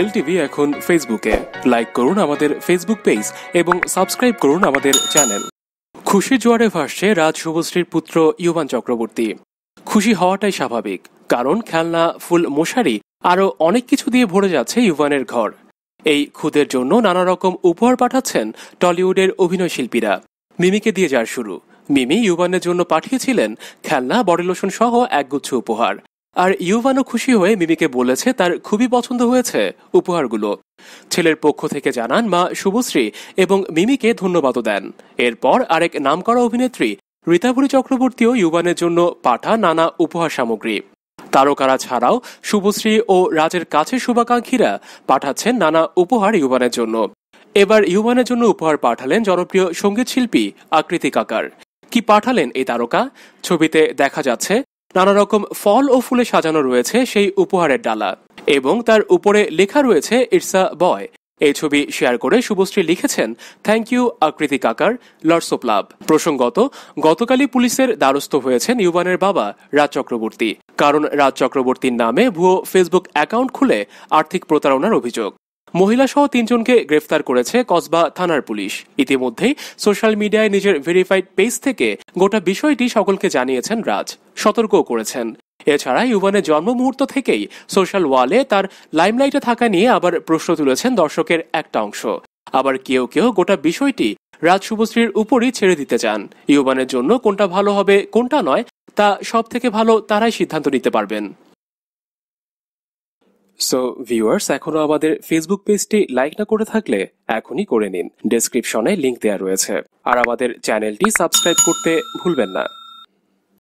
LTV এখন ফেসবুকে like করুন আমাদের ফেসবুক পেজ এবং সাবস্ক্রাইব করুন আমাদের চ্যানেল খুশি জোয়ারে ভাসছে রাজ শুভশ্রীর পুত্র ইউবান চক্রবর্তী খুশি হওয়াটাই স্বাভাবিক কারণ খেলনা ফুল মশারি আরও অনেক কিছু দিয়ে ভরে যাচ্ছে ইউবানের ঘর এই খুদের জন্য নানা রকম উপহার পাঠাচ্ছেন টলিউডের অভিনয় শিল্পীরা মিমিকে দিয়ে যার শুরু মিমি ইউবানের জন্য পাঠিয়েছিলেন খেলনা বডি লোশন সহ একগুচ্ছ উপহার আর ইউভানও খুশি হয়ে মিমিকে বলেছে তার খুবই পছন্দ হয়েছে উপহারগুলো ছেলের পক্ষ থেকে জানান মা শুভশ্রী এবং মিমিকে ধন্যবাদও দেন এরপর আরেক নামকরা অভিনেত্রী রীতাভরী চক্রবর্তীও ইউবানের জন্য পাঠা নানা উপহার সামগ্রী তারকারা ছাড়াও শুভশ্রী ও রাজের কাছে শুভাকাঙ্ক্ষীরা পাঠাচ্ছেন নানা উপহার ইউবানের জন্য এবার ইউবানের জন্য উপহার পাঠালেন জনপ্রিয় শিল্পী আকৃতি কাকার কি পাঠালেন এই তারকা ছবিতে দেখা যাচ্ছে নানা রকম ফল ও ফুলে সাজানো রয়েছে সেই উপহারের ডালা এবং তার উপরে লেখা রয়েছে ইটসা বয় এই ছবি শেয়ার করে শুভশ্রী লিখেছেন থ্যাংক ইউ আকৃতি কাকার লর্ডস অফ লাভ প্রসঙ্গত গতকালই পুলিশের দ্বারস্থ হয়েছেন ইউবানের বাবা রাজ চক্রবর্তী কারণ রাজ চক্রবর্তীর নামে ভুয়ো ফেসবুক অ্যাকাউন্ট খুলে আর্থিক প্রতারণার অভিযোগ মহিলাসহ তিনজনকে গ্রেফতার করেছে কসবা থানার পুলিশ ইতিমধ্যেই সোশ্যাল মিডিয়ায় নিজের ভেরিফাইড পেজ থেকে গোটা বিষয়টি সকলকে জানিয়েছেন রাজ সতর্কও করেছেন এছাড়া ইউবানের জন্ম মুহূর্ত থেকেই সোশ্যাল ওয়ালে তার লাইমলাইটে থাকা নিয়ে আবার প্রশ্ন তুলেছেন দর্শকের একটা অংশ আবার কেউ কেউ গোটা বিষয়টি রাজ শুভশ্রীর উপরই ছেড়ে দিতে চান ইউবানের জন্য কোনটা ভালো হবে কোনটা নয় তা সব থেকে ভালো তারাই সিদ্ধান্ত নিতে পারবেন সো ভিউয়ার্স এখনও আমাদের ফেসবুক পেজটি লাইক না করে থাকলে এখনই করে নিন ডেসক্রিপশনে লিংক দেওয়া রয়েছে আর আমাদের চ্যানেলটি সাবস্ক্রাইব করতে ভুলবেন না